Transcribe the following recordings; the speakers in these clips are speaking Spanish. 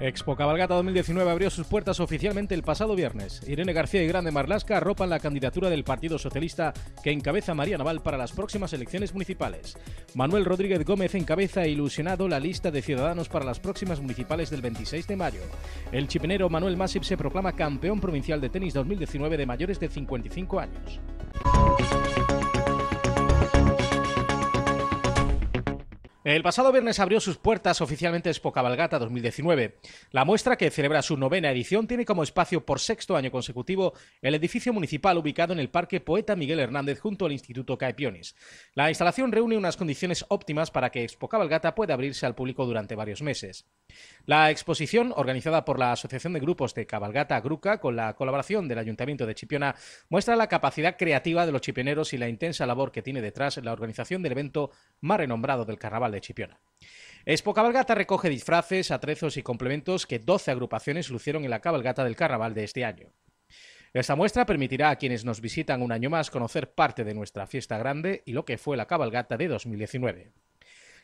Expo Cabalgata 2019 abrió sus puertas oficialmente el pasado viernes. Irene García y Grande Marlasca arropan la candidatura del Partido Socialista que encabeza María Naval para las próximas elecciones municipales. Manuel Rodríguez Gómez encabeza ilusionado la lista de ciudadanos para las próximas municipales del 26 de mayo. El chipinero Manuel Masip se proclama campeón provincial de tenis 2019 de mayores de 55 años. El pasado viernes abrió sus puertas oficialmente Expo Cabalgata 2019. La muestra, que celebra su novena edición, tiene como espacio por sexto año consecutivo el edificio municipal ubicado en el Parque Poeta Miguel Hernández junto al Instituto Caipiones. La instalación reúne unas condiciones óptimas para que Expo Cabalgata pueda abrirse al público durante varios meses. La exposición, organizada por la Asociación de Grupos de Cabalgata Gruca, con la colaboración del Ayuntamiento de Chipiona, muestra la capacidad creativa de los chipioneros y la intensa labor que tiene detrás la organización del evento más renombrado del Carnaval de Chipiona. Expo Cabalgata recoge disfraces, atrezos y complementos que 12 agrupaciones lucieron en la cabalgata del Carnaval de este año. Esta muestra permitirá a quienes nos visitan un año más conocer parte de nuestra fiesta grande y lo que fue la cabalgata de 2019.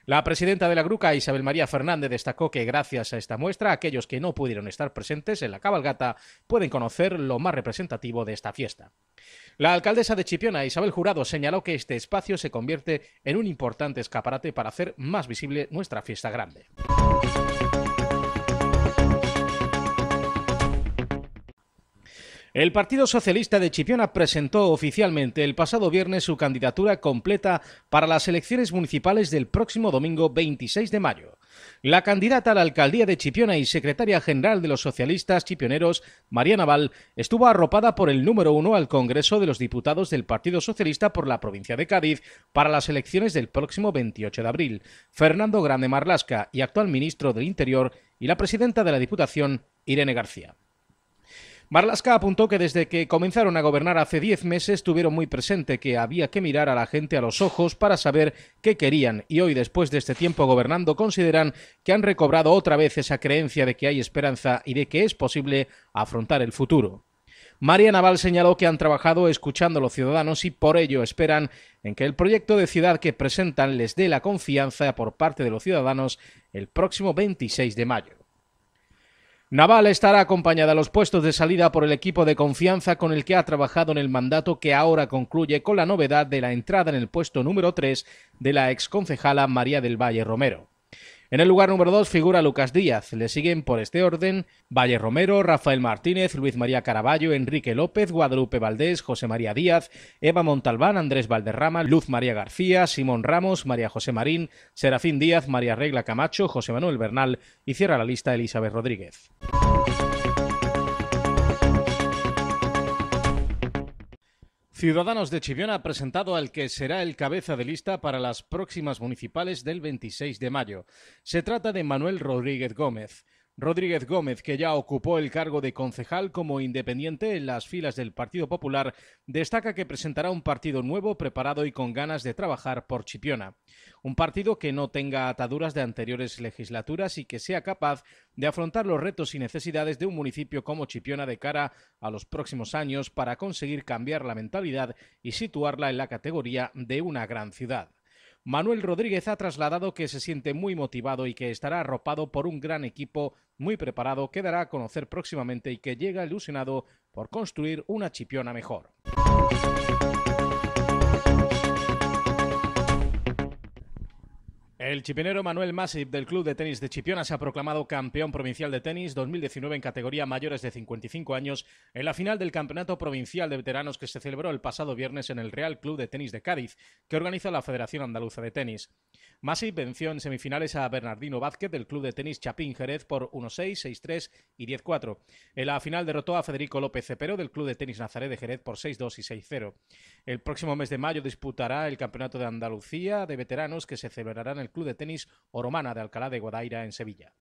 La presidenta de la Gruca, Isabel María Fernández, destacó que gracias a esta muestra, aquellos que no pudieron estar presentes en la cabalgata pueden conocer lo más representativo de esta fiesta. La alcaldesa de Chipiona, Isabel Jurado, señaló que este espacio se convierte en un importante escaparate para hacer más visible nuestra fiesta grande. El Partido Socialista de Chipiona presentó oficialmente el pasado viernes su candidatura completa para las elecciones municipales del próximo domingo 26 de mayo. La candidata a la alcaldía de Chipiona y secretaria general de los socialistas chipioneros, María Naval, estuvo arropada por el número uno al Congreso de los Diputados del Partido Socialista por la provincia de Cádiz para las elecciones del próximo 28 de abril. Fernando Grande Marlasca y actual ministro del Interior y la presidenta de la Diputación, Irene García. Marlaska apuntó que desde que comenzaron a gobernar hace 10 meses tuvieron muy presente que había que mirar a la gente a los ojos para saber qué querían y hoy después de este tiempo gobernando consideran que han recobrado otra vez esa creencia de que hay esperanza y de que es posible afrontar el futuro. María Naval señaló que han trabajado escuchando a los ciudadanos y por ello esperan en que el proyecto de ciudad que presentan les dé la confianza por parte de los ciudadanos el próximo 26 de mayo. Naval estará acompañada a los puestos de salida por el equipo de confianza con el que ha trabajado en el mandato que ahora concluye con la novedad de la entrada en el puesto número 3 de la exconcejala María del Valle Romero. En el lugar número 2 figura Lucas Díaz. Le siguen por este orden Valle Romero, Rafael Martínez, Luis María Caraballo, Enrique López, Guadalupe Valdés, José María Díaz, Eva Montalbán, Andrés Valderrama, Luz María García, Simón Ramos, María José Marín, Serafín Díaz, María Regla Camacho, José Manuel Bernal y cierra la lista Elizabeth Rodríguez. Ciudadanos de Chiviona ha presentado al que será el cabeza de lista para las próximas municipales del 26 de mayo. Se trata de Manuel Rodríguez Gómez. Rodríguez Gómez, que ya ocupó el cargo de concejal como independiente en las filas del Partido Popular, destaca que presentará un partido nuevo, preparado y con ganas de trabajar por Chipiona. Un partido que no tenga ataduras de anteriores legislaturas y que sea capaz de afrontar los retos y necesidades de un municipio como Chipiona de cara a los próximos años para conseguir cambiar la mentalidad y situarla en la categoría de una gran ciudad. Manuel Rodríguez ha trasladado que se siente muy motivado y que estará arropado por un gran equipo muy preparado que dará a conocer próximamente y que llega ilusionado por construir una chipiona mejor. El chipinero Manuel Masip del Club de Tenis de Chipiona se ha proclamado campeón provincial de tenis 2019 en categoría mayores de 55 años en la final del Campeonato Provincial de Veteranos que se celebró el pasado viernes en el Real Club de Tenis de Cádiz, que organiza la Federación Andaluza de Tenis. Masi venció en semifinales a Bernardino Vázquez del club de tenis Chapín Jerez por 1-6, 6-3 y 10-4. En la final derrotó a Federico López Cepero del club de tenis Nazaret de Jerez por 6-2 y 6-0. El próximo mes de mayo disputará el Campeonato de Andalucía de Veteranos que se celebrará en el club de tenis Oromana de Alcalá de Guadaira en Sevilla.